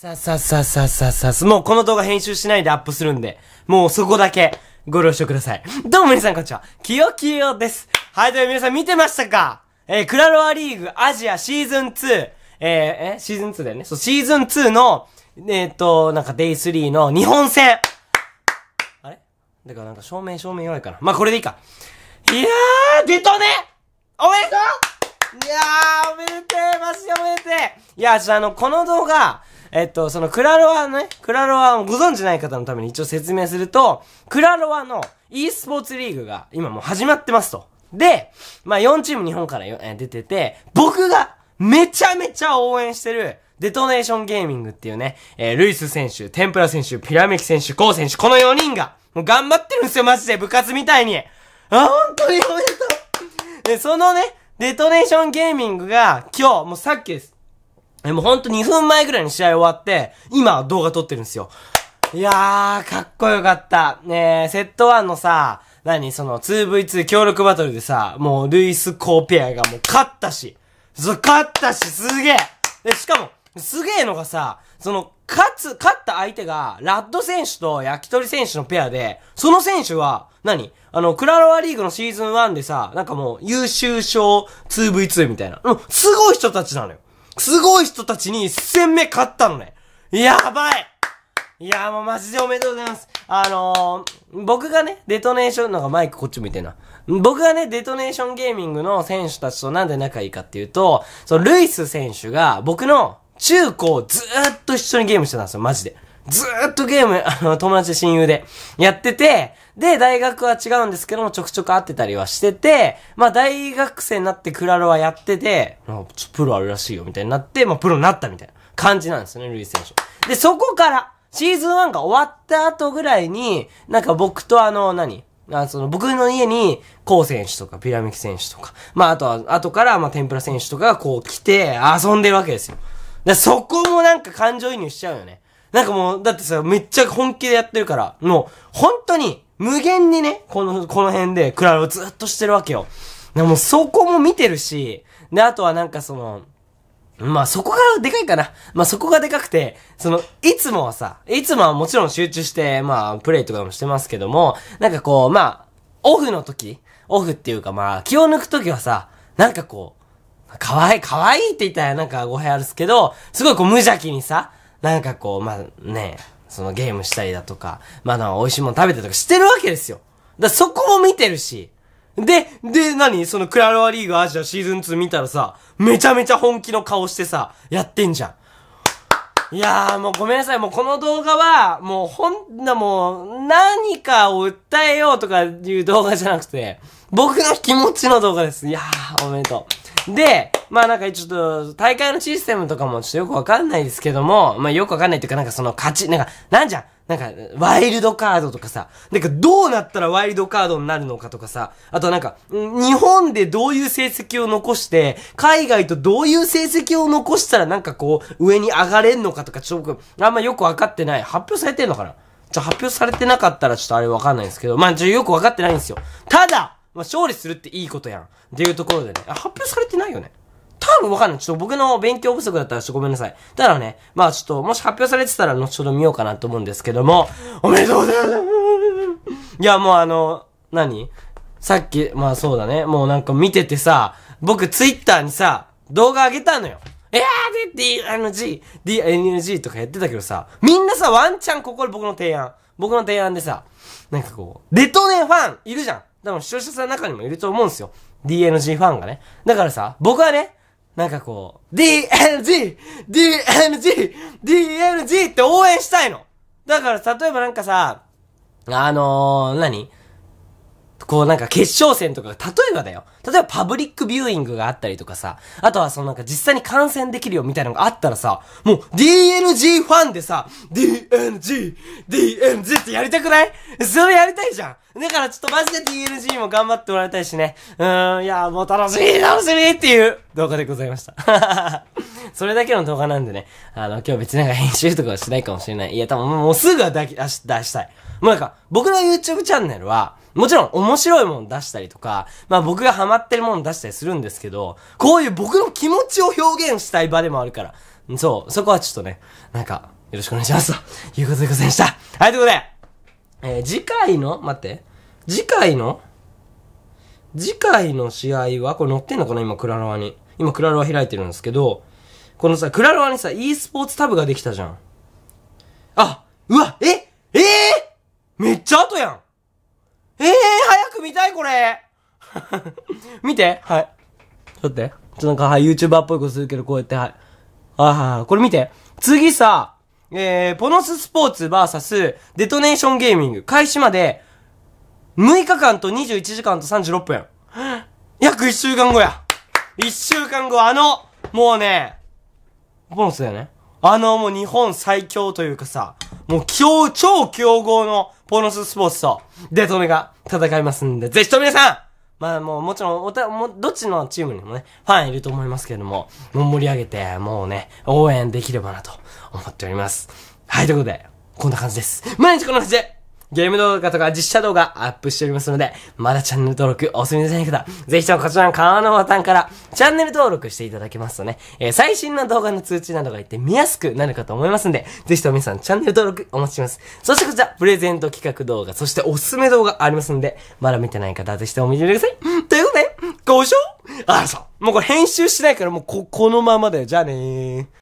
さささささささ、もうこの動画編集しないでアップするんで、もうそこだけご了承ください。どうも皆さんこんにちは。きよきよです。はい、という皆さん見てましたかえー、クラロアリーグアジアシーズン2、えー、えシーズン2だよねそう、シーズン2の、えっ、と、なんかデイ3の日本戦あれだからなんか正面正面弱いかな。まあ、これでいいか。いやー、出たねおめでとういやー、おめでてーマジでおめでてーいや、じゃあの、この動画、えっと、そのクラロワね、クラロワをご存知ない方のために一応説明すると、クラロワの e スポーツリーグが今もう始まってますと。で、まあ4チーム日本から出てて、僕がめちゃめちゃ応援してる、デトネーションゲーミングっていうね、えー、ルイス選手、天ぷら選手、ピラメキ選手、コウ選手、この4人が、もう頑張ってるんですよ、マジで、部活みたいに。あ、本当におめでとう。で、そのね、デトネーションゲーミングが、今日、もうさっきです。え、もうほんと2分前ぐらいに試合終わって、今動画撮ってるんですよ。いやー、かっこよかった。ねえ、セット1のさ、何その 2V2 協力バトルでさ、もうルイス・コーペアがもう勝ったし、そ勝ったし、すげえで、しかも、すげえのがさ、その、勝つ、勝った相手が、ラッド選手と焼き鳥選手のペアで、その選手は何あの、クラロワリーグのシーズン1でさ、なんかもう、優秀賞 2V2 みたいな。うん、すごい人たちなのよ。すごい人たちに1戦目勝ったのね。やばいいやもうマジでおめでとうございます。あのー、僕がね、デトネーション、なんかマイクこっち向いてな。僕がね、デトネーションゲーミングの選手たちとなんで仲いいかっていうと、そのルイス選手が僕の中高ずーっと一緒にゲームしてたんですよ、マジで。ずーっとゲーム、あの、友達親友でやってて、で、大学は違うんですけども、ちょくちょく会ってたりはしてて、まあ、大学生になってクラロはやってて、あプロあるらしいよ、みたいになって、まあ、プロになったみたいな感じなんですよね、ルイ選手。で、そこから、シーズン1が終わった後ぐらいに、なんか僕とあの、何あその僕の家に、コウ選手とか、ピラミキ選手とか、まあ、あとは、後から、まあ、天ぷら選手とかがこう来て、遊んでるわけですよ。で、そこもなんか感情移入しちゃうよね。なんかもう、だってさ、めっちゃ本気でやってるから、もう、本当に、無限にね、この、この辺で、クララをずっとしてるわけよ。でもそこも見てるし、で、あとはなんかその、まあそこがでかいかな。まあそこがでかくて、その、いつもはさ、いつもはもちろん集中して、まあプレイとかもしてますけども、なんかこう、まあ、オフの時、オフっていうかまあ、気を抜く時はさ、なんかこう、かわい、い、かわいって言ったらなんか語弊あるっすけど、すごいこう無邪気にさ、なんかこう、まあね、そのゲームしたりだとか、まあ美味しいもの食べたりとかしてるわけですよ。だそこも見てるし。で、で、何そのクラロワリーグアジアシーズン2見たらさ、めちゃめちゃ本気の顔してさ、やってんじゃん。いやーもうごめんなさい、もうこの動画は、もうほんな、もう、何かを訴えようとかいう動画じゃなくて、僕の気持ちの動画です。いやー、おめでとう。で、まあなんかちょっと、大会のシステムとかもちょっとよくわかんないですけども、まあよくわかんないっていうかなんかその勝ち、なんか、なんじゃんなんか、ワイルドカードとかさ、なんかどうなったらワイルドカードになるのかとかさ、あとなんか、日本でどういう成績を残して、海外とどういう成績を残したらなんかこう、上に上がれんのかとか、ちょっとあんまよくわかってない。発表されてんのかなちょ、発表されてなかったらちょっとあれわかんないですけど、まあちょ、よくわかってないんですよ。ただまあ、勝利するっていいことやん。っていうところでね。あ、発表されてないよね。多分わかんない。ちょっと僕の勉強不足だったらちょっとごめんなさい。ただね、まあちょっと、もし発表されてたら後ほど見ようかなと思うんですけども、おめでとうございますいや、もうあの、何さっき、まあそうだね。もうなんか見ててさ、僕ツイッターにさ、動画あげたのよ。えーで、DNG、DNG とかやってたけどさ、みんなさ、ワンチャンここで僕の提案。僕の提案でさ、なんかこう、デトネファンいるじゃん。多分視聴者さんの中にもいると思うんですよ。DNG ファンがね。だからさ、僕はね、なんかこう、DNG! DNG! DNG って応援したいのだから、例えばなんかさ、あのー、何こうなんか決勝戦とか、例えばだよ。例えばパブリックビューイングがあったりとかさ、あとはそのなんか実際に観戦できるよみたいなのがあったらさ、もう DNG ファンでさ、DNG、DNG ってやりたくないそれやりたいじゃん。だからちょっとマジで DNG も頑張ってもらいたいしね。うーん、いやもう楽しい、楽しみっていう動画でございました。それだけの動画なんでね、あの、今日別になんか編集とかはしないかもしれない。いや、多分もうすぐは出し、出したい。もうなんか、僕の YouTube チャンネルは、もちろん面白いもの出したりとか、まあ僕がハマってるもの出したりするんですけど、こういう僕の気持ちを表現したい場でもあるから、そう、そこはちょっとね、なんか、よろしくお願いしますということでございました。はい、ということで、えー、次回の、待って、次回の、次回の試合は、これ乗ってんのかな今、クラロワに。今、クラロワ開いてるんですけど、このさ、クラロワにさ、e スポーツタブができたじゃん。あ、うわ、えええー、めっちゃ後やんええー、早く見たいこれ 見て、はい。ちょっと待って。ちょっとなんか、はい、YouTuber っぽいことするけど、こうやって、はい。あい、これ見て。次さ、えー、ポノススポーツバーサス、デトネーションゲーミング。開始まで、6日間と21時間と36分。約1週間後や。1週間後、あの、もうね、ポポノスだよね。あの、もう日本最強というかさ、もう強、超強豪のポノススポーツとデトメが戦いますんで、ぜひと皆さんまあもうもちろん、おた、も、どっちのチームにもね、ファンいると思いますけれども、もう盛り上げて、もうね、応援できればなと思っております。はい、ということで、こんな感じです。毎日こんな感じでゲーム動画とか実写動画アップしておりますので、まだチャンネル登録お済みでない方、ぜひともこちらの顔のボタンからチャンネル登録していただけますとね、えー、最新の動画の通知などがいって見やすくなるかと思いますんで、ぜひとも皆さんチャンネル登録お待ちします。そしてこちら、プレゼント企画動画、そしておすすめ動画ありますんで、まだ見てない方はぜひとも見てください。ということで、ご視聴あらう。もうこれ編集しないからもうこ、このままだよ。じゃあねー。